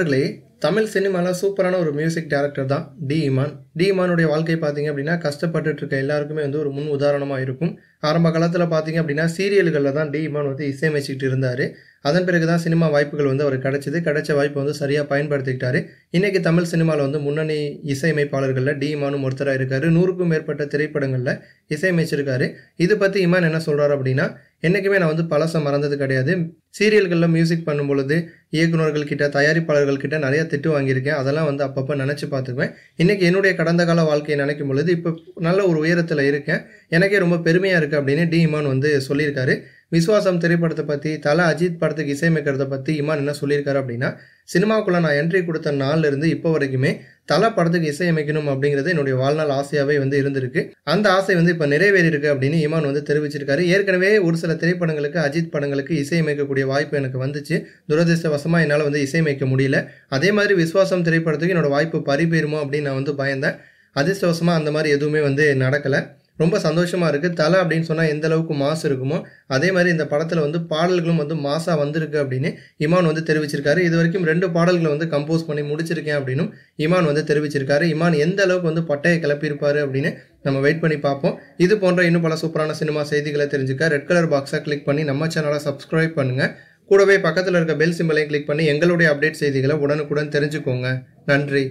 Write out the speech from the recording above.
நண்பர்களே தமிழ் சினிமாவில் சூப்பரான ஒரு மியூசிக் டேரக்டர் தான் டி இமான் டி இமானுடைய வாழ்க்கை பார்த்தீங்க அப்படின்னா கஷ்டப்பட்டுட்டு இருக்க எல்லாருக்குமே வந்து ஒரு முன் உதாரணமாக இருக்கும் ஆரம்ப காலத்தில் பார்த்தீங்க அப்படின்னா சீரியல்களில் தான் டி இமான் வந்து இசையமைச்சிக்கிட்டு இருந்தார் அதன் பிறகு தான் சினிமா வாய்ப்புகள் வந்து அவர் கிடச்சிது கிடைச்ச வாய்ப்பு வந்து சரியாக பயன்படுத்திக்கிட்டாரு இன்றைக்கி தமிழ் சினிமாவில் வந்து முன்னணி இசையமைப்பாளர்களில் டி இமானும் ஒருத்தராக இருக்கார் நூறுக்கும் மேற்பட்ட திரைப்படங்களில் இசையமைச்சிருக்காரு இது பற்றி இமான் என்ன சொல்கிறார் அப்படின்னா என்றைக்குமே நான் வந்து பழசம் மறந்தது கிடையாது சீரியல்களில் மியூசிக் பண்ணும் பொழுது இயக்குநர்கள்கிட்ட தயாரிப்பாளர்கள்கிட்ட நிறைய திட்டு வாங்கியிருக்கேன் அதெல்லாம் வந்து அப்பப்போ நினச்சி பார்த்துக்குவேன் இன்றைக்கி என்னுடைய கடந்த கால வாழ்க்கையை நினைக்கும் பொழுது இப்போ நல்ல ஒரு உயரத்தில் இருக்கேன் எனக்கே ரொம்ப பெருமையாக இருக்குது அப்படின்னு டி இமான் வந்து சொல்லியிருக்காரு விஸ்வாசம் திரைப்படத்தை பற்றி தலை அஜித் படத்துக்கு இசையமைக்கிறத பற்றி இமான் என்ன சொல்லியிருக்காரு அப்படின்னா சினிமாவுக்குள்ள நான் என்ட்ரி கொடுத்த நாள்லேருந்து இப்போ வரைக்குமே தலை படத்துக்கு இசையமைக்கணும் அப்படிங்கிறது என்னுடைய வாழ்நாள் ஆசையாகவே வந்து இருந்திருக்கு அந்த ஆசை வந்து இப்போ நிறைவேறி இருக்கு அப்படின்னு இமான் வந்து தெரிவிச்சிருக்காரு ஏற்கனவே ஒரு சில திரைப்படங்களுக்கு அஜித் படங்களுக்கு இசையமைக்கக்கூடிய வாய்ப்பு எனக்கு வந்துச்சு துரதிருஷ்டவசமாக என்னால் வந்து இசையமைக்க முடியல அதே மாதிரி விஸ்வாசம் திரைப்படத்துக்கு என்னோடய வாய்ப்பு பறிபேருமோ அப்படின்னு நான் வந்து பயந்தேன் அதிர்ஷ்டவசமாக அந்த மாதிரி எதுவுமே வந்து நடக்கலை ரொம்ப சந்தோஷமாக இருக்குது தலை அப்படின்னு சொன்னால் எந்த அளவுக்கு மாசு இருக்குமோ அதே மாதிரி இந்த படத்தில் வந்து பாடல்களும் வந்து மாசாக வந்திருக்கு அப்படின்னு இமான் வந்து தெரிவிச்சிருக்காரு இது வரைக்கும் ரெண்டு பாடல்களை வந்து கம்போஸ் பண்ணி முடிச்சிருக்கேன் அப்படின்னும் இமான் வந்து தெரிவிச்சிருக்காரு இமான் எந்த அளவுக்கு வந்து பட்டையை கிளப்பியிருப்பார் அப்படின்னு நம்ம வெயிட் பண்ணி பார்ப்போம் இது போன்ற இன்னும் பல சூப்பரான சினிமா செய்திகளை தெரிஞ்சுக்க ரெட் கலர் பாக்ஸாக கிளிக் பண்ணி நம்ம சேனலை சப்ஸ்கிரைப் பண்ணுங்கள் கூடவே பக்கத்தில் இருக்க பெல் சிம்பிளையும் கிளிக் பண்ணி எங்களுடைய அப்டேட் செய்திகளை உடனுக்குடன் தெரிஞ்சுக்கோங்க நன்றி